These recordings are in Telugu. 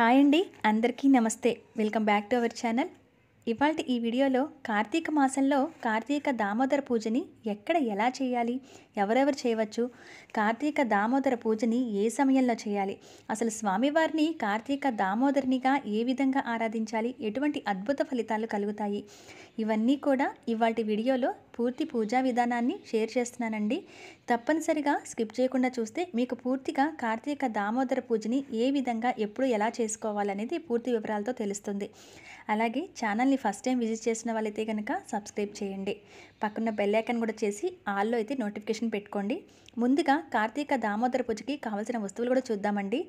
హాయ్ అండి అందరికీ నమస్తే welcome back to our channel ఇవాళ ఈ వీడియోలో కార్తీక మాసంలో కార్తీక దామోదర పూజని ఎక్కడ ఎలా చేయాలి ఎవరెవరు చేయవచ్చు కార్తీక దామోదర పూజని ఏ సమయంలో చేయాలి అసలు స్వామివారిని కార్తీక దామోదరినిగా ఏ విధంగా ఆరాధించాలి ఎటువంటి అద్భుత ఫలితాలు కలుగుతాయి ఇవన్నీ కూడా ఇవాళ వీడియోలో పూర్తి పూజా విధానాన్ని షేర్ చేస్తున్నానండి తప్పనిసరిగా స్కిప్ చేయకుండా చూస్తే మీకు పూర్తిగా కార్తీక దామోదర పూజని ఏ విధంగా ఎప్పుడు ఎలా చేసుకోవాలనేది పూర్తి వివరాలతో తెలుస్తుంది అలాగే ఛానల్ని ఫస్ట్ టైం విజిట్ చేసిన వాళ్ళైతే కనుక సబ్స్క్రైబ్ చేయండి పక్కన బెల్లైకన్ కూడా చేసి ఆల్లో అయితే నోటిఫికేషన్ పెట్టుకోండి ముందుగా కార్తీక దామోదర పూజకి కావాల్సిన వస్తువులు కూడా చూద్దామండి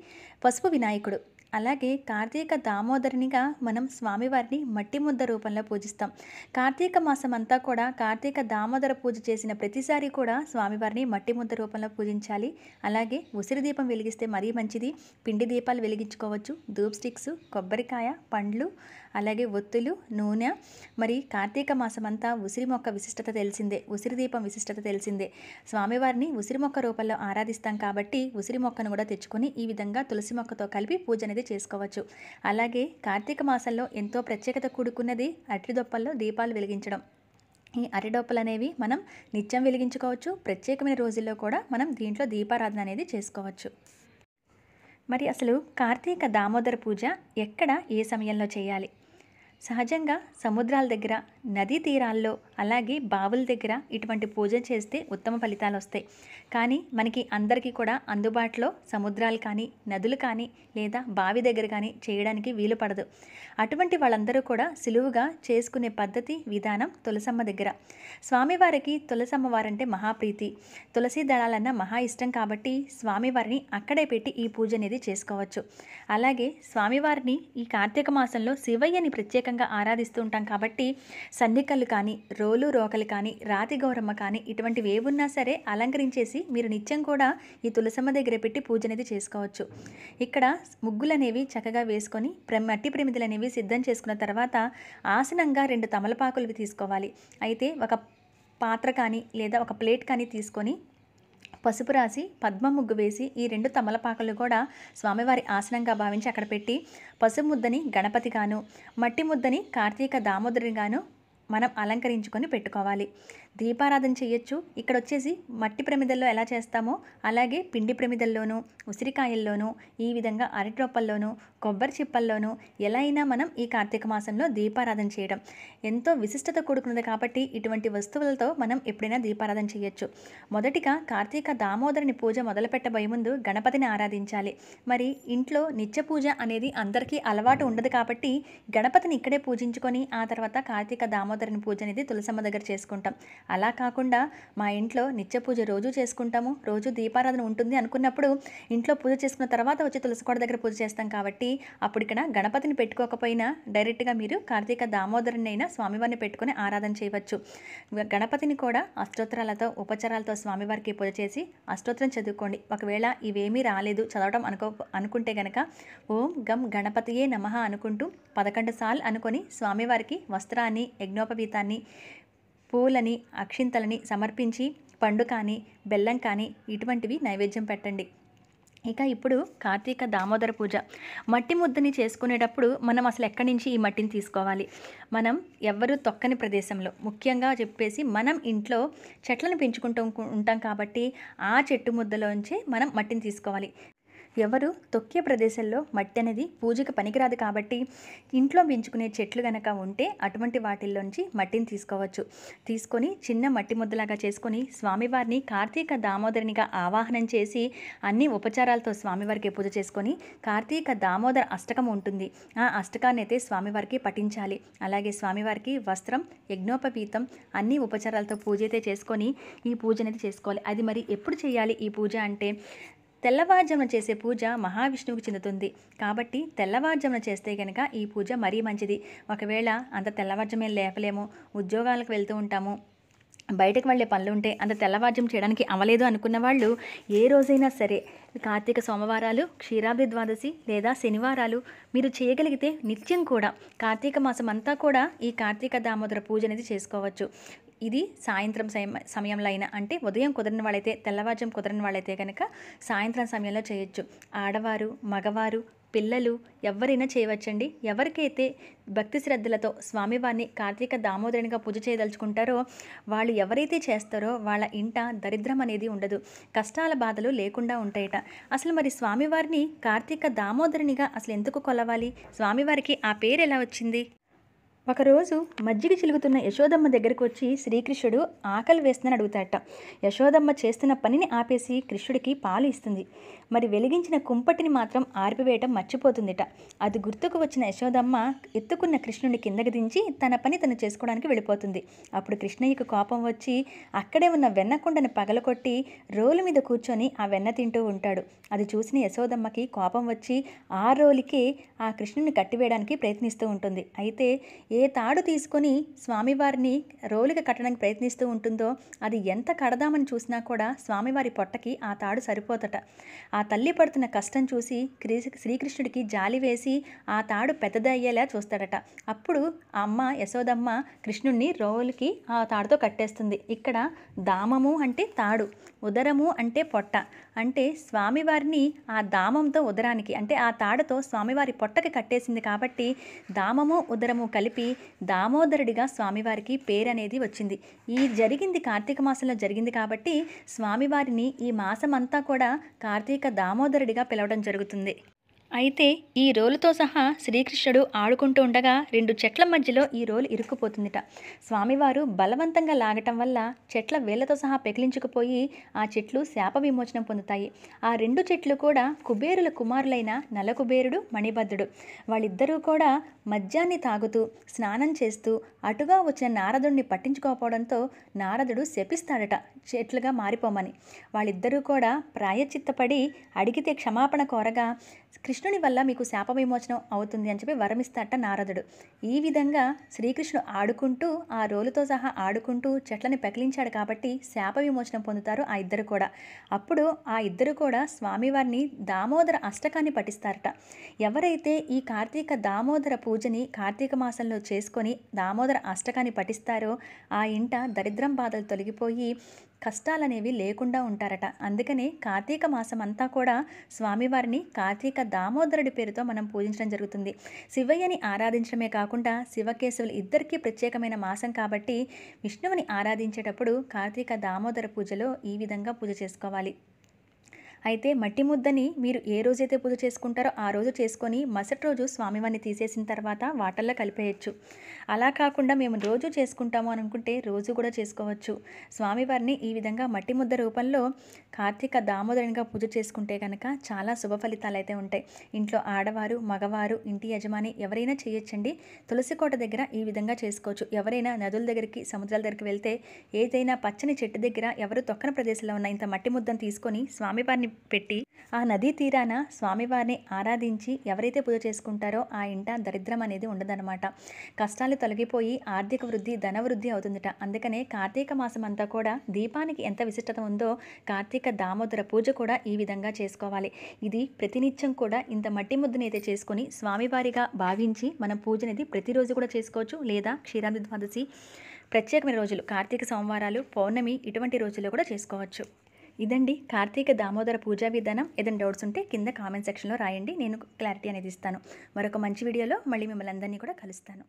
పసుపు వినాయకుడు అలాగే కార్తీక దామోదరునిగా మనం స్వామివారిని మట్టి ముద్ద రూపంలో పూజిస్తాం కార్తీక మాసం అంతా కూడా కార్తీక దామోదర పూజ చేసిన ప్రతిసారి కూడా స్వామివారిని మట్టి ముద్ద రూపంలో పూజించాలి అలాగే ఉసిరి దీపం వెలిగిస్తే మరీ మంచిది పిండి దీపాలు వెలిగించుకోవచ్చు ధూప్ స్టిక్స్ కొబ్బరికాయ పండ్లు అలాగే ఒత్తులు నూనె మరి కార్తీక మాసం అంతా ఉసిరి మొక్క విశిష్టత తెలిసిందే ఉసిరి దీపం విశిష్టత తెలిసిందే స్వామివారిని ఉసిరి మొక్క రూపంలో ఆరాధిస్తాం కాబట్టి ఉసిరి మొక్కను కూడా తెచ్చుకొని ఈ విధంగా తులసి మొక్కతో కలిపి పూజ అనేది చేసుకోవచ్చు అలాగే కార్తీక మాసంలో ఎంతో ప్రత్యేకత కూడుకున్నది దొప్పల్లో దీపాలు వెలిగించడం ఈ అరిడోపలు అనేవి మనం నిత్యం వెలిగించుకోవచ్చు ప్రత్యేకమైన రోజుల్లో కూడా మనం దీంట్లో దీపారాధన అనేది చేసుకోవచ్చు మరి అసలు కార్తీక దామోదర పూజ ఎక్కడ ఏ సమయంలో చేయాలి సహజంగా సముద్రాల దగ్గర నదీ తీరాల్లో అలాగే బావుల దగ్గర ఇటువంటి పూజ చేస్తే ఉత్తమ ఫలితాలు వస్తాయి కానీ మనకి అందరికీ కూడా అందుబాటులో సముద్రాలు కానీ నదులు కానీ లేదా బావి దగ్గర కానీ చేయడానికి వీలు పడదు అటువంటి వాళ్ళందరూ కూడా సులువుగా చేసుకునే పద్ధతి విధానం తులసమ్మ దగ్గర స్వామివారికి తులసమ్మ వారంటే మహాప్రీతి తులసి దళాలన్న మహా ఇష్టం కాబట్టి స్వామివారిని అక్కడే పెట్టి ఈ పూజ అనేది చేసుకోవచ్చు అలాగే స్వామివారిని ఈ కార్తీక మాసంలో శివయ్యని ప్రత్యేక ప్రత్యేకంగా ఆరాధిస్తూ ఉంటాం కాబట్టి సన్నికలు కానీ రోలు రోకలు కానీ రాతి గౌరమ్మ కానీ ఇటువంటివి ఏవున్నా సరే అలంకరించేసి మీరు నిత్యం కూడా ఈ తులసమ్మ దగ్గర పెట్టి పూజ అనేది చేసుకోవచ్చు ఇక్కడ ముగ్గులు అనేవి చక్కగా వేసుకొని మట్టి ప్రమిదలు అనేవి సిద్ధం చేసుకున్న తర్వాత ఆసనంగా రెండు తమలపాకులు తీసుకోవాలి అయితే ఒక పాత్ర కానీ లేదా ఒక ప్లేట్ కానీ తీసుకొని పసుపు రాసి పద్మ ముగ్గు వేసి ఈ రెండు తమలపాకలు కూడా స్వామివారి ఆసనంగా భావించి అక్కడ పెట్టి పసుపు ముద్దని గణపతిగాను మట్టి ముద్దని కార్తీక దామోదరిగాను మనం అలంకరించుకొని పెట్టుకోవాలి దీపారాధన చేయొచ్చు ఇక్కడ వచ్చేసి మట్టి ప్రమిదల్లో ఎలా చేస్తామో అలాగే పిండి ప్రమిదల్లోనూ ఉసిరికాయల్లోనూ ఈ విధంగా అరటిరొప్పల్లోనూ కొబ్బరి చిప్పల్లోనూ ఎలా అయినా మనం ఈ కార్తీక మాసంలో దీపారాధన చేయడం ఎంతో విశిష్టత కూడుకున్నది కాబట్టి ఇటువంటి వస్తువులతో మనం ఎప్పుడైనా దీపారాధన చేయొచ్చు మొదటిగా కార్తీక దామోదరుని పూజ మొదలుపెట్టబోయే ముందు గణపతిని ఆరాధించాలి మరి ఇంట్లో నిత్య పూజ అనేది అందరికీ అలవాటు ఉండదు కాబట్టి గణపతిని ఇక్కడే పూజించుకొని ఆ తర్వాత కార్తీక దామోదర దామోదరుని పూజ అనేది తులసమ్మ దగ్గర చేసుకుంటాం అలా కాకుండా మా ఇంట్లో నిత్య పూజ రోజు చేసుకుంటాము రోజు దీపారాధన ఉంటుంది అనుకున్నప్పుడు ఇంట్లో పూజ చేసుకున్న తర్వాత వచ్చి తులసికోట దగ్గర పూజ చేస్తాం కాబట్టి అప్పుడు ఇక్కడ గణపతిని పెట్టుకోకపోయినా డైరెక్ట్గా మీరు కార్తీక దామోదరుని అయినా స్వామివారిని పెట్టుకుని ఆరాధన చేయవచ్చు గణపతిని కూడా అష్టోత్తరాలతో ఉపచారాలతో స్వామివారికి పూజ చేసి అష్టోత్తరం చదువుకోండి ఒకవేళ ఇవేమీ రాలేదు చదవడం అనుకో అనుకుంటే గనక ఓం గం గణపతియే నమ అనుకుంటూ పదకొండు సార్లు అనుకొని స్వామివారికి వస్త్రాన్ని యజ్ఞోప శాపపీతాన్ని పూలని అక్షింతలని సమర్పించి పండు కానీ బెల్లం కానీ ఇటువంటివి నైవేద్యం పెట్టండి ఇక ఇప్పుడు కార్తీక దామోదర పూజ మట్టి ముద్దని చేసుకునేటప్పుడు మనం అసలు ఎక్కడి నుంచి ఈ మట్టిని తీసుకోవాలి మనం ఎవరు తొక్కని ప్రదేశంలో ముఖ్యంగా చెప్పేసి మనం ఇంట్లో చెట్లను పెంచుకుంటూ ఉంటాం కాబట్టి ఆ చెట్టు ముద్దలోంచి మనం మట్టిని తీసుకోవాలి ఎవరు తొక్కే ప్రదేశంలో మట్టి అనేది పూజకు పనికిరాదు కాబట్టి ఇంట్లో పెంచుకునే చెట్లు కనుక ఉంటే అటువంటి వాటిల్లోంచి మట్టిని తీసుకోవచ్చు తీసుకొని చిన్న మట్టి ముద్దలాగా చేసుకొని స్వామివారిని కార్తీక దామోదరునిగా ఆవాహనం చేసి అన్ని ఉపచారాలతో స్వామివారికి పూజ చేసుకొని కార్తీక దామోదర అష్టకం ఉంటుంది ఆ అష్టకాన్ని అయితే స్వామివారికి పఠించాలి అలాగే స్వామివారికి వస్త్రం యజ్ఞోపవీతం అన్ని ఉపచారాలతో పూజ అయితే చేసుకొని ఈ పూజ అనేది చేసుకోవాలి అది మరి ఎప్పుడు చేయాలి ఈ పూజ అంటే తెల్లవారుజామున చేసే పూజ మహావిష్ణువుకు చెందుతుంది కాబట్టి తెల్లవారుజామున చేస్తే కనుక ఈ పూజ మరీ మంచిది ఒకవేళ అంత తెల్లవారుజామే లేపలేము ఉద్యోగాలకు వెళ్తూ ఉంటాము బయటకు వెళ్ళే పనులు ఉంటే అంత తెల్లవారుజం చేయడానికి అవ్వలేదు అనుకున్న వాళ్ళు ఏ రోజైనా సరే కార్తీక సోమవారాలు క్షీరాబ్ది ద్వాదశి లేదా శనివారాలు మీరు చేయగలిగితే నిత్యం కూడా కార్తీక మాసం అంతా కూడా ఈ కార్తీక దామోదర పూజ అనేది చేసుకోవచ్చు ఇది సాయంత్రం సమయంలో అయినా అంటే ఉదయం కుదరని వాళ్ళైతే తెల్లవారుజం కుదరని వాళ్ళైతే కనుక సాయంత్రం సమయంలో చేయొచ్చు ఆడవారు మగవారు పిల్లలు ఎవరైనా చేయవచ్చండి ఎవరికైతే భక్తి శ్రద్ధలతో స్వామివారిని కార్తీక దామోదరునిగా పూజ చేయదలుచుకుంటారో వాళ్ళు ఎవరైతే చేస్తారో వాళ్ళ ఇంట దరిద్రం అనేది ఉండదు కష్టాల బాధలు లేకుండా ఉంటాయట అసలు మరి స్వామివారిని కార్తీక దామోదరునిగా అసలు ఎందుకు కొలవాలి స్వామివారికి ఆ పేరు ఎలా వచ్చింది ఒకరోజు మజ్జిగ చిలుగుతున్న యశోదమ్మ దగ్గరకు వచ్చి శ్రీకృష్ణుడు ఆకలి వేస్తుందని అడుగుతాట యశోదమ్మ చేస్తున్న పనిని ఆపేసి కృష్ణుడికి పాలు ఇస్తుంది మరి వెలిగించిన కుంపటిని మాత్రం ఆర్పివేయటం మర్చిపోతుందిట అది గుర్తుకు వచ్చిన యశోదమ్మ ఎత్తుకున్న కృష్ణుడిని కిందకి దించి తన పని తను చేసుకోవడానికి వెళ్ళిపోతుంది అప్పుడు కృష్ణయ్యకు కోపం వచ్చి అక్కడే ఉన్న వెన్నకుండను పగలకొట్టి రోలు మీద కూర్చొని ఆ వెన్న తింటూ ఉంటాడు అది చూసిన యశోదమ్మకి కోపం వచ్చి ఆ రోలికి ఆ కృష్ణుని కట్టివేయడానికి ప్రయత్నిస్తూ ఉంటుంది అయితే ఏ ఏ తాడు తీసుకొని స్వామివారిని రోలుగా కట్టడానికి ప్రయత్నిస్తూ ఉంటుందో అది ఎంత కడదామని చూసినా కూడా స్వామివారి పొట్టకి ఆ తాడు సరిపోతట ఆ తల్లి పడుతున్న కష్టం చూసి శ్రీకృష్ణుడికి జాలి వేసి ఆ తాడు పెద్దదయ్యేలా చూస్తాడట అప్పుడు అమ్మ యశోదమ్మ కృష్ణుడిని రోలుకి ఆ తాడుతో కట్టేస్తుంది ఇక్కడ దామము అంటే తాడు ఉదరము అంటే పొట్ట అంటే స్వామివారిని ఆ దామంతో ఉదరానికి అంటే ఆ తాడుతో స్వామివారి పొట్టకి కట్టేసింది కాబట్టి దామము ఉదరము కలిపి దామోదరుడిగా స్వామివారికి పేరనేది వచ్చింది ఈ జరిగింది కార్తీక మాసంలో జరిగింది కాబట్టి స్వామివారిని ఈ మాసమంతా కూడా కార్తీక దామోదరుడిగా పిలవడం జరుగుతుంది అయితే ఈ రోలుతో సహా శ్రీకృష్ణుడు ఆడుకుంటూ ఉండగా రెండు చెట్ల మధ్యలో ఈ రోలు ఇరుక్కుపోతుందిట స్వామివారు బలవంతంగా లాగటం వల్ల చెట్ల వేళ్లతో సహా పెకిలించుకుపోయి ఆ చెట్లు శాప విమోచనం పొందుతాయి ఆ రెండు చెట్లు కూడా కుబేరుల కుమారులైన నలకుబేరుడు మణిభద్రుడు వాళ్ళిద్దరూ కూడా మద్యాన్ని తాగుతూ స్నానం చేస్తూ అటుగా వచ్చిన నారదుడిని పట్టించుకోకపోవడంతో నారదుడు శపిస్తాడట చెట్లుగా మారిపోమని వాళ్ళిద్దరూ కూడా ప్రాయచిత్తపడి అడిగితే క్షమాపణ కోరగా కృష్ణుని వల్ల మీకు శాప విమోచనం అవుతుంది అని చెప్పి వరమిస్తాట నారదుడు ఈ విధంగా శ్రీకృష్ణుడు ఆడుకుంటూ ఆ రోలుతో సహా ఆడుకుంటూ చెట్లని పెకిలించాడు కాబట్టి శాప విమోచనం పొందుతారు ఆ ఇద్దరు కూడా అప్పుడు ఆ ఇద్దరు కూడా స్వామివారిని దామోదర అష్టకాన్ని పఠిస్తారట ఎవరైతే ఈ కార్తీక దామోదర పూజని కార్తీక మాసంలో చేసుకొని దామోదర అష్టకాన్ని పఠిస్తారో ఆ ఇంట దరిద్రం బాధలు తొలగిపోయి కష్టాలనేవి లేకుండా ఉంటారట అందుకని కార్తీక మాసం అంతా కూడా స్వామివారిని కార్తీక దామోదరుడి పేరుతో మనం పూజించడం జరుగుతుంది శివయ్యని ఆరాధించడమే కాకుండా శివకేశవులు ఇద్దరికీ ప్రత్యేకమైన మాసం కాబట్టి విష్ణువుని ఆరాధించేటప్పుడు కార్తీక దామోదర పూజలో ఈ విధంగా పూజ చేసుకోవాలి అయితే మట్టి ముద్దని మీరు ఏ రోజైతే పూజ చేసుకుంటారో ఆ రోజు చేసుకొని మసటి రోజు స్వామివారిని తీసేసిన తర్వాత వాటర్లో కలిపేయచ్చు అలా కాకుండా మేము రోజు చేసుకుంటాము అనుకుంటే రోజు కూడా చేసుకోవచ్చు స్వామివారిని ఈ విధంగా మట్టి ముద్ద రూపంలో కార్తీక దామోదరునిగా పూజ చేసుకుంటే కనుక చాలా శుభ ఫలితాలు అయితే ఉంటాయి ఇంట్లో ఆడవారు మగవారు ఇంటి యజమాని ఎవరైనా చేయొచ్చండి తులసి కోట దగ్గర ఈ విధంగా చేసుకోవచ్చు ఎవరైనా నదుల దగ్గరికి సముద్రాల దగ్గరికి వెళ్తే ఏదైనా పచ్చని చెట్టు దగ్గర ఎవరు తొక్కన ప్రదేశంలో ఉన్న ఇంత మట్టి ముద్దను తీసుకొని స్వామివారిని పెట్టి ఆ నదీ తీరాన స్వామివారిని ఆరాధించి ఎవరైతే పూజ చేసుకుంటారో ఆ ఇంట దరిద్రం అనేది ఉండదన్నమాట కష్టాలు తొలగిపోయి ఆర్థిక వృద్ధి ధనవృద్ధి అవుతుందట అందుకనే కార్తీక మాసం అంతా కూడా దీపానికి ఎంత విశిష్టత ఉందో కార్తీక దామోదర పూజ కూడా ఈ విధంగా చేసుకోవాలి ఇది ప్రతినిత్యం కూడా ఇంత మట్టి అయితే చేసుకుని స్వామివారిగా భావించి మనం అనేది ప్రతిరోజు కూడా చేసుకోవచ్చు లేదా క్షీరాంతి ద్వాదశి ప్రత్యేకమైన రోజులు కార్తీక సోమవారాలు పౌర్ణమి ఇటువంటి రోజుల్లో కూడా చేసుకోవచ్చు ఇదండి కార్తీక దామోదర పూజా విధానం ఏదైనా డౌట్స్ ఉంటే కింద కామెంట్ సెక్షన్లో రాయండి నేను క్లారిటీ అనేది ఇస్తాను మరొక మంచి వీడియోలో మళ్ళీ మిమ్మల్ని అందరినీ కూడా కలుస్తాను